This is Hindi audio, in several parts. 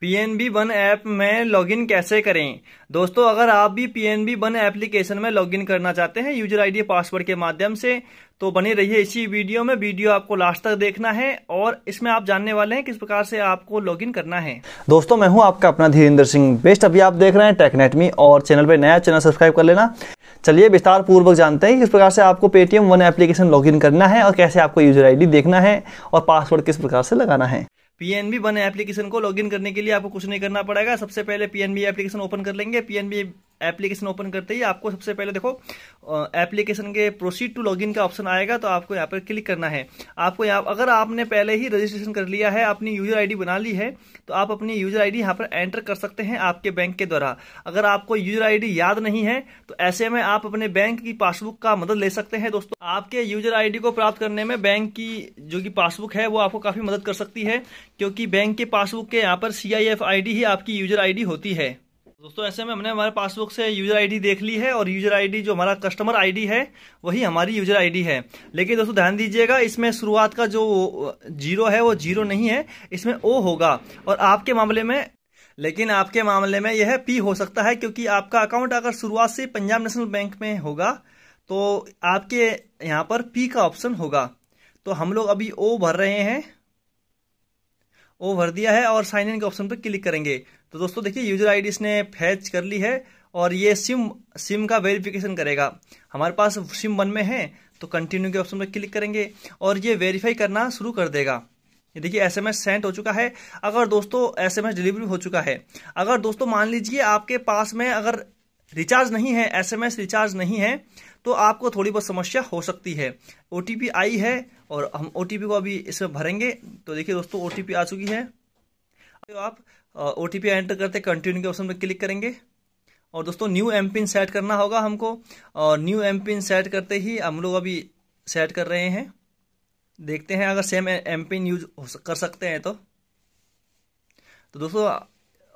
पी वन ऐप में लॉगिन कैसे करें दोस्तों अगर आप भी पी वन एप्लीकेशन में लॉगिन करना चाहते हैं यूजर आईडी पासवर्ड के माध्यम से तो बने रहिए इसी वीडियो में वीडियो आपको लास्ट तक देखना है और इसमें आप जानने वाले हैं किस प्रकार से आपको लॉगिन करना है दोस्तों मैं हूं आपका अपना धीरेन्द्र सिंह बेस्ट अभी आप देख रहे हैं टेकनेटमी और चैनल पर नया चैनल सब्सक्राइब कर लेना चलिए विस्तार पूर्वक जानते हैं किस प्रकार से आपको पेटीएम वन एप्लीकेशन लॉगिन करना है और कैसे आपको यूजर आईडी देखना है और पासवर्ड किस प्रकार से लगाना है पीएनबी बने एप्लीकेशन को लॉगिन करने के लिए आपको कुछ नहीं करना पड़ेगा सबसे पहले पीएनबी एप्लीकेशन ओपन कर लेंगे पीएनबी एप्लीकेशन ओपन करते ही आपको सबसे पहले देखो एप्लीकेशन के प्रोसीड टू लॉगिन का ऑप्शन आएगा तो आपको यहाँ पर क्लिक करना है आपको यहाँ अगर आपने पहले ही रजिस्ट्रेशन कर लिया है अपनी यूजर आईडी बना ली है तो आप अपनी यूजर आईडी यहाँ पर एंटर कर सकते हैं आपके बैंक के द्वारा अगर आपको यूजर आई याद नहीं है तो ऐसे में आप अपने बैंक की पासबुक का मदद ले सकते हैं दोस्तों आपके यूजर आई को प्राप्त करने में बैंक की जो कि पासबुक है वो आपको काफी मदद कर सकती है क्योंकि बैंक के पासबुक के यहाँ पर सी आई ही आपकी यूजर आई होती है दोस्तों ऐसे में हमने हमारे पासबुक से यूजर आईडी देख ली है और यूजर आईडी जो हमारा कस्टमर आईडी है वही हमारी यूजर आईडी है लेकिन दोस्तों ध्यान दीजिएगा इसमें शुरुआत का जो जीरो है वो जीरो नहीं है इसमें ओ होगा और आपके मामले में लेकिन आपके मामले में यह पी हो सकता है क्योंकि आपका अकाउंट अगर शुरुआत से पंजाब नेशनल बैंक में होगा तो आपके यहाँ पर पी का ऑप्शन होगा तो हम लोग अभी ओ भर रहे हैं वो भर दिया है और साइन इन के ऑप्शन पर क्लिक करेंगे तो दोस्तों देखिए यूजर आईडी इसने फैच कर ली है और ये सिम सिम का वेरिफिकेशन करेगा हमारे पास सिम वन में है तो कंटिन्यू के ऑप्शन पर क्लिक करेंगे और ये वेरीफाई करना शुरू कर देगा ये देखिए एस एम एस सेंड हो चुका है अगर दोस्तों एस एम एस डिलीवरी हो चुका है अगर दोस्तों मान लीजिए आपके पास में अगर रिचार्ज नहीं है एसएमएस रिचार्ज नहीं है तो आपको थोड़ी बहुत समस्या हो सकती है ओ आई है और हम ओ को अभी इसमें भरेंगे तो देखिए दोस्तों ओ आ चुकी है तो आप ओ टी एंटर करते कंटिन्यू के ऑप्शन पर क्लिक करेंगे और दोस्तों न्यू एम पिन सेट करना होगा हमको और न्यू एम पिन सेट करते ही हम लोग अभी सेट कर रहे हैं देखते हैं अगर सेम एम पिन यूज कर सकते हैं तो तो दोस्तों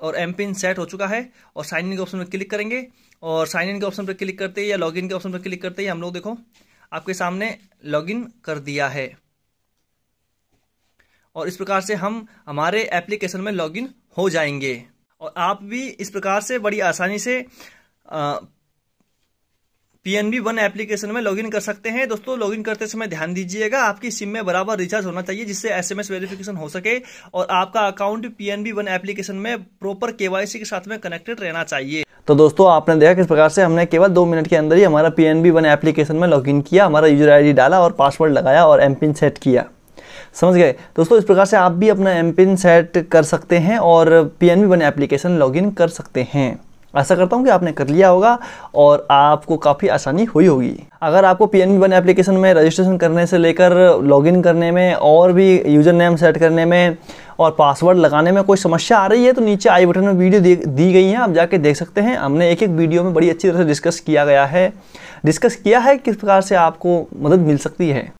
और एम पिन सेट हो चुका है और साइन इन के ऑप्शन पर क्लिक करेंगे और साइन इन के ऑप्शन पर क्लिक करते ही या लॉगिन के ऑप्शन पर क्लिक करते ही हम लोग देखो आपके सामने लॉगिन कर दिया है और इस प्रकार से हम हमारे एप्लीकेशन में लॉगिन हो जाएंगे और आप भी इस प्रकार से बड़ी आसानी से आ, पीएनबी वन एप्लीकेशन में लॉगिन कर सकते हैं दोस्तों लॉगिन करते समय ध्यान दीजिएगा आपकी सिम में बराबर रिचार्ज होना चाहिए जिससे एसएमएस वेरिफिकेशन हो सके और आपका अकाउंट पीएनबी वन एप्लीकेशन में प्रॉपर केवाईसी के साथ में कनेक्टेड रहना चाहिए तो दोस्तों आपने देखा किस प्रकार से हमने केवल दो मिनट के अंदर ही हमारा P N B one application में इन किया हमारा यूजर आई डाला और पासवर्ड लगाया और एम पिन सेट किया समझ गए दोस्तों इस प्रकार से आप भी अपना एम पिन सेट कर सकते हैं और P N B one application इन कर सकते हैं आशा करता हूँ कि आपने कर लिया होगा और आपको काफ़ी आसानी हुई होगी अगर आपको पी एन बने एप्लीकेशन में रजिस्ट्रेशन करने से लेकर लॉगिन करने में और भी यूज़र नेम सेट करने में और पासवर्ड लगाने में कोई समस्या आ रही है तो नीचे आई बटन में वीडियो दी, दी गई हैं आप जाके देख सकते हैं हमने एक एक वीडियो में बड़ी अच्छी तरह से डिस्कस किया गया है डिस्कस किया है किस प्रकार से आपको मदद मिल सकती है